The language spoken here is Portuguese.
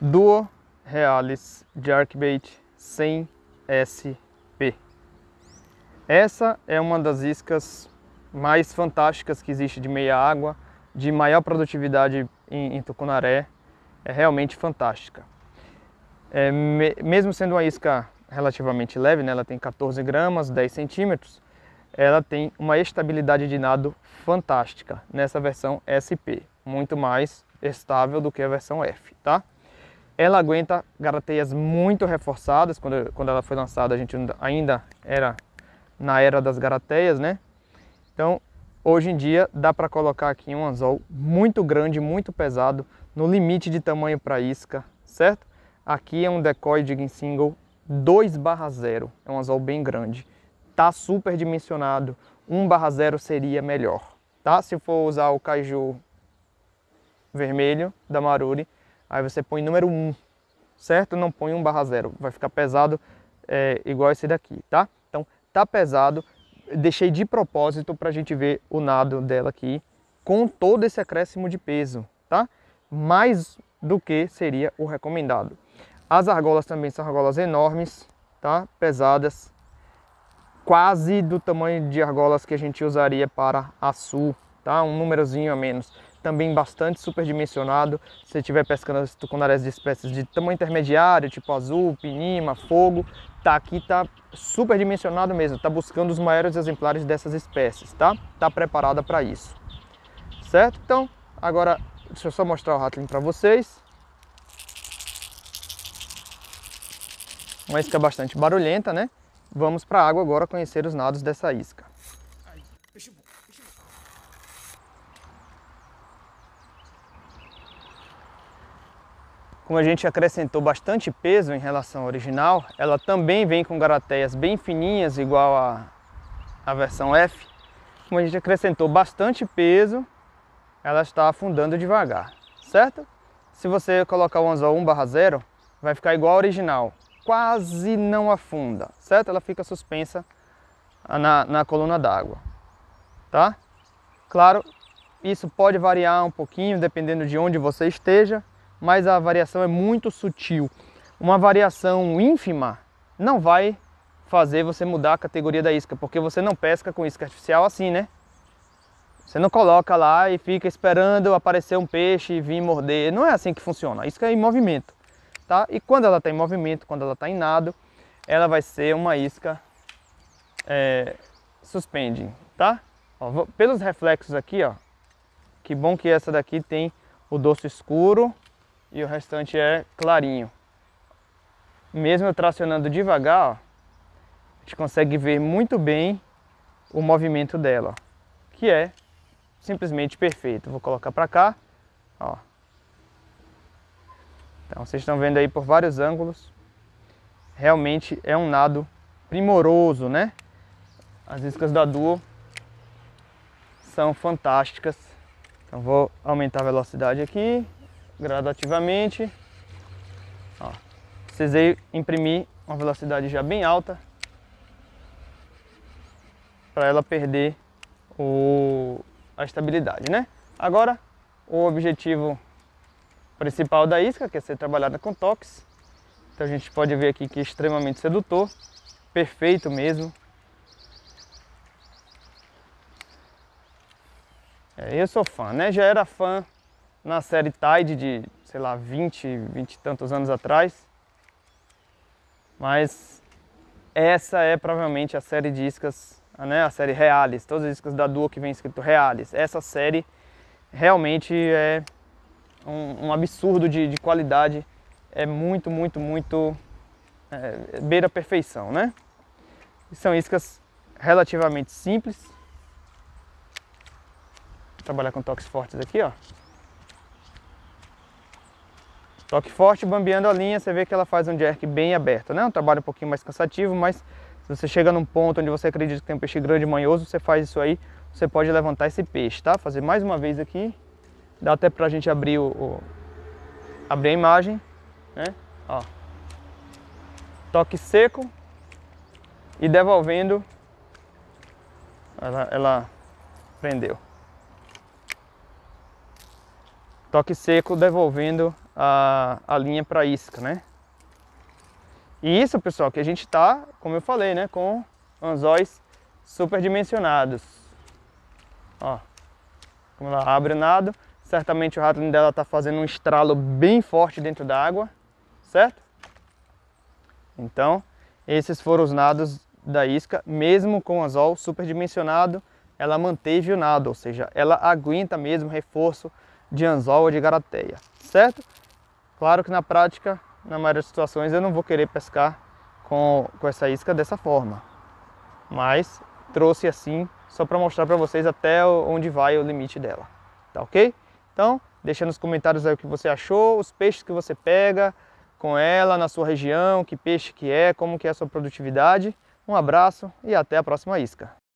Duo Realis de Arcbait 100 SP. Essa é uma das iscas mais fantásticas que existe de meia água, de maior produtividade em, em Tucunaré, é realmente fantástica. É, me, mesmo sendo uma isca relativamente leve, né, ela tem 14 gramas, 10 centímetros, ela tem uma estabilidade de nado fantástica nessa versão SP, muito mais estável do que a versão F, tá? Ela aguenta garateias muito reforçadas. Quando, quando ela foi lançada, a gente ainda era na era das garateias, né? Então, hoje em dia, dá para colocar aqui um anzol muito grande, muito pesado, no limite de tamanho para isca, certo? Aqui é um decoy digging single 2 barra 0, é um anzol bem grande. Tá super dimensionado, 1 barra 0 seria melhor, tá? Se for usar o caju vermelho da Maruri, Aí você põe número 1, certo? Não põe 1 barra 0, vai ficar pesado é, igual esse daqui, tá? Então tá pesado, deixei de propósito para a gente ver o nado dela aqui com todo esse acréscimo de peso, tá? Mais do que seria o recomendado. As argolas também são argolas enormes, tá? Pesadas, quase do tamanho de argolas que a gente usaria para a tá? Um númerozinho a menos também bastante superdimensionado. Se você estiver pescando as tucunarés de espécies de tamanho intermediário, tipo azul, pinima, fogo, tá aqui tá superdimensionado mesmo, tá buscando os maiores exemplares dessas espécies, tá? Tá preparada para isso. Certo? Então, agora deixa eu só mostrar o ratling para vocês. Uma isca bastante barulhenta, né? Vamos para a água agora conhecer os nados dessa isca. Peixe bom. Como a gente acrescentou bastante peso em relação ao original, ela também vem com garateias bem fininhas, igual a, a versão F. Como a gente acrescentou bastante peso, ela está afundando devagar, certo? Se você colocar o anzol 1 barra 0, vai ficar igual ao original, quase não afunda, certo? Ela fica suspensa na, na coluna d'água, tá? Claro, isso pode variar um pouquinho dependendo de onde você esteja, mas a variação é muito sutil. Uma variação ínfima não vai fazer você mudar a categoria da isca, porque você não pesca com isca artificial assim, né? Você não coloca lá e fica esperando aparecer um peixe e vir morder. Não é assim que funciona. A isca é em movimento, tá? E quando ela está em movimento, quando ela está em nado, ela vai ser uma isca é, suspending, tá? Ó, vou, pelos reflexos aqui, ó. Que bom que essa daqui tem o dorso escuro e o restante é clarinho. Mesmo tracionando devagar, ó, a gente consegue ver muito bem o movimento dela, ó, que é simplesmente perfeito. Vou colocar para cá, ó. Então vocês estão vendo aí por vários ângulos. Realmente é um nado primoroso, né? As iscas da Duo são fantásticas. Então vou aumentar a velocidade aqui gradativamente. Ó, precisei imprimir uma velocidade já bem alta para ela perder o, a estabilidade, né? Agora, o objetivo principal da isca, que é ser trabalhada com toques. Então a gente pode ver aqui que é extremamente sedutor, perfeito mesmo. É, eu sou fã, né? Já era fã na série Tide de, sei lá, 20, 20 e tantos anos atrás. Mas essa é provavelmente a série de iscas, né, a série Realis, todas as iscas da Duo que vem escrito Realis. Essa série realmente é um, um absurdo de, de, qualidade, é muito, muito, muito é, beira perfeição, né? são iscas relativamente simples. Vou trabalhar com toques fortes aqui, ó. Toque forte, bambeando a linha, você vê que ela faz um jerk bem aberto, né? Um trabalho um pouquinho mais cansativo, mas se você chega num ponto onde você acredita que tem um peixe grande manhoso, você faz isso aí, você pode levantar esse peixe, tá? Fazer mais uma vez aqui, dá até pra gente abrir o... o abrir a imagem, né? Ó. Toque seco e devolvendo, ela, ela prendeu. Toque seco, devolvendo a, a linha para isca, né? E isso, pessoal, que a gente está, como eu falei, né, com anzóis superdimensionados. Ó, como ela abre o nado, certamente o rato dela está fazendo um estralo bem forte dentro da água, certo? Então, esses foram os nados da isca, mesmo com o anzol superdimensionado, ela manteve o nado, ou seja, ela aguenta mesmo reforço de anzol ou de garateia, certo? Claro que na prática, na maioria das situações, eu não vou querer pescar com, com essa isca dessa forma. Mas trouxe assim só para mostrar para vocês até onde vai o limite dela. Tá ok? Então, deixa nos comentários aí o que você achou, os peixes que você pega com ela na sua região, que peixe que é, como que é a sua produtividade. Um abraço e até a próxima isca.